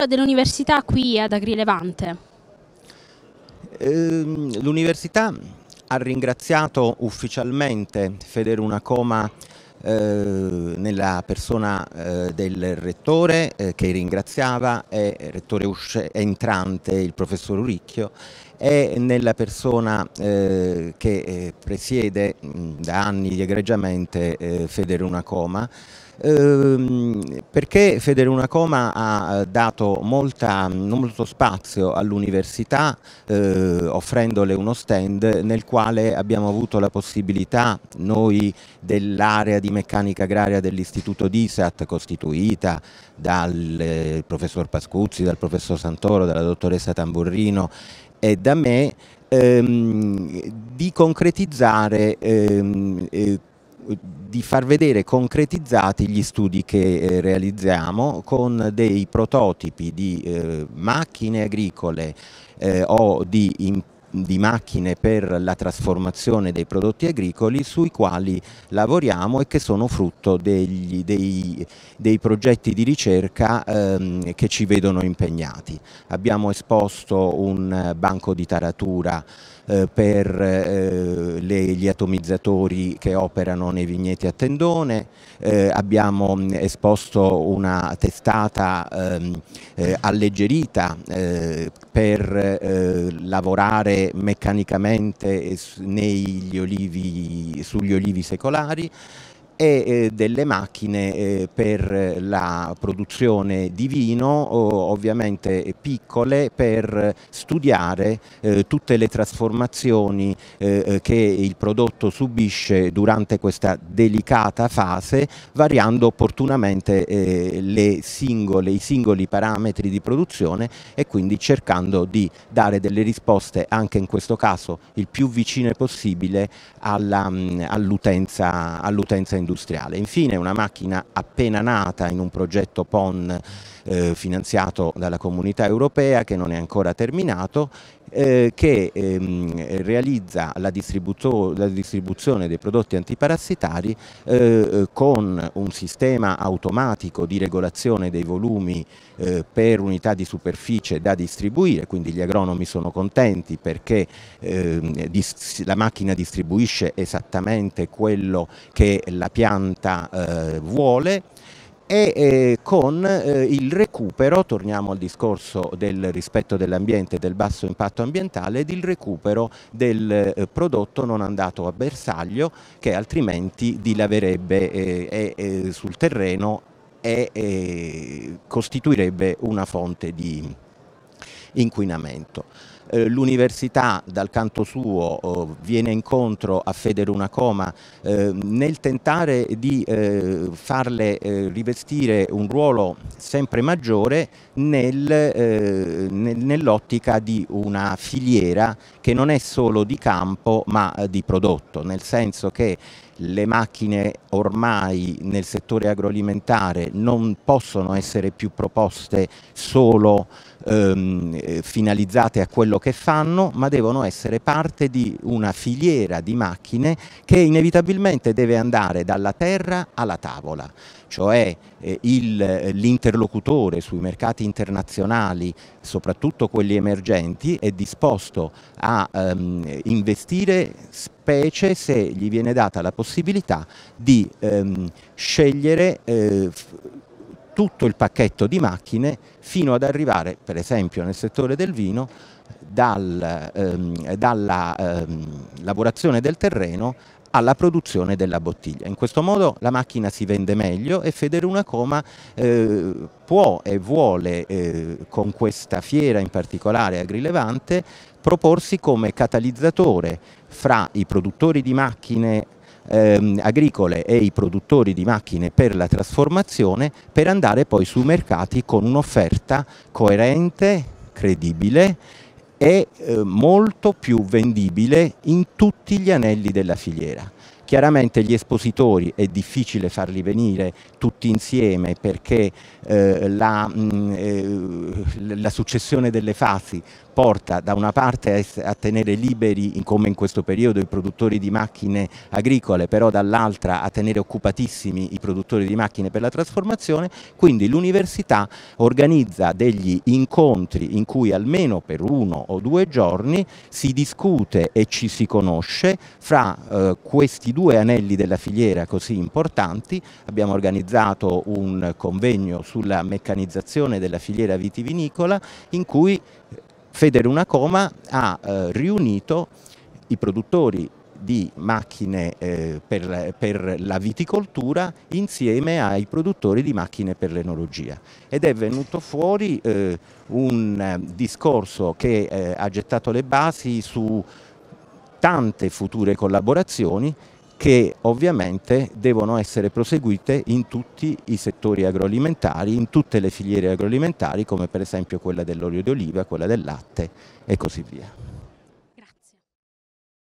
ruolo dell'università qui ad Agrilevante? Ehm, l'università ha ringraziato ufficialmente Federuna Coma eh, nella persona eh, del rettore eh, che ringraziava e rettore entrante il professor Uricchio e nella persona che presiede da anni egregiamente Federuna Coma Ehm, perché Federuna Coma ha eh, dato molta, molto spazio all'università eh, offrendole uno stand nel quale abbiamo avuto la possibilità noi dell'area di meccanica agraria dell'istituto DISAT costituita dal eh, professor Pascuzzi, dal professor Santoro, dalla dottoressa Tamburrino e da me ehm, di concretizzare ehm, eh, di far vedere concretizzati gli studi che eh, realizziamo con dei prototipi di eh, macchine agricole eh, o di imprese di macchine per la trasformazione dei prodotti agricoli sui quali lavoriamo e che sono frutto degli, dei, dei, progetti di ricerca ehm, che ci vedono impegnati. Abbiamo esposto un banco di taratura eh, per eh, gli atomizzatori che operano nei vigneti a tendone, eh, abbiamo esposto una testata ehm, alleggerita per lavorare meccanicamente negli olivi, sugli olivi secolari e delle macchine eh, per la produzione di vino, ovviamente eh, piccole, per studiare eh, tutte le trasformazioni che il prodotto subisce durante questa delicata fase, variando opportunamente singole, i singoli parametri di produzione e quindi cercando di dare delle risposte, anche in questo caso il più vicine possibile, mm, all'utenza all industriale industriale. Infine una macchina appena nata in un progetto PON eh, finanziato dalla comunità europea che non è ancora terminato eh, che ehm, realizza la, la, distribuzione dei prodotti antiparassitari eh, eh, con un sistema automatico di regolazione dei volumi eh, per unità di superficie da distribuire, quindi gli agronomi sono contenti perché ehm, la macchina distribuisce esattamente quello che la pianta pianta eh, vuole e eh, con eh, il recupero, torniamo al discorso del rispetto dell'ambiente e del basso impatto ambientale, ed il recupero del eh, prodotto non andato a bersaglio che altrimenti dilaverebbe eh, sul terreno e eh, costituirebbe una fonte di inquinamento. Eh, l'università dal canto suo oh, viene incontro a Federuna Coma eh, nel tentare di eh, farle rivestire un ruolo sempre maggiore nell'ottica di una filiera che non è solo di campo ma di prodotto, nel senso che le macchine ormai nel settore agroalimentare non possono essere più proposte solo ehm, finalizzate a quello che fanno, ma devono essere parte di una filiera di macchine che inevitabilmente deve andare dalla terra alla tavola cioè eh, eh, l'interlocutore sui mercati internazionali, soprattutto quelli emergenti, è disposto a ehm, investire specie se gli viene data la possibilità di ehm, scegliere eh, tutto il pacchetto di macchine fino ad arrivare, per esempio nel settore del vino, dal, ehm, dalla ehm, lavorazione del terreno alla produzione della bottiglia. In questo modo la macchina si vende meglio e Federuna Coma eh, può e vuole eh, con questa fiera in particolare agrilevante proporsi come catalizzatore fra i produttori di macchine ehm, agricole e i produttori di macchine per la trasformazione per andare poi sui mercati con un'offerta coerente, credibile è eh, molto più vendibile in tutti gli anelli della filiera. Chiaramente gli espositori è difficile farli venire tutti insieme perché eh, la, mh, mm, eh, la, successione delle fasi porta da una parte a, a tenere liberi, come in questo periodo, i produttori di macchine agricole, però dall'altra a tenere occupatissimi i produttori di macchine per la trasformazione, quindi l'università organizza degli incontri in cui almeno per uno o due giorni si discute e ci si conosce fra eh, questi due due anelli della filiera così importanti, abbiamo organizzato un convegno sulla meccanizzazione della filiera vitivinicola in cui eh, Federunacoma ha eh, riunito i produttori di macchine eh, per, per, la viticoltura insieme ai produttori di macchine per l'enologia ed è venuto fuori eh, un eh, discorso che eh, ha gettato le basi su tante future collaborazioni che ovviamente devono essere proseguite in tutti i settori agroalimentari, in tutte le filiere agroalimentari come per esempio quella dell'olio di oliva, quella del latte e così via.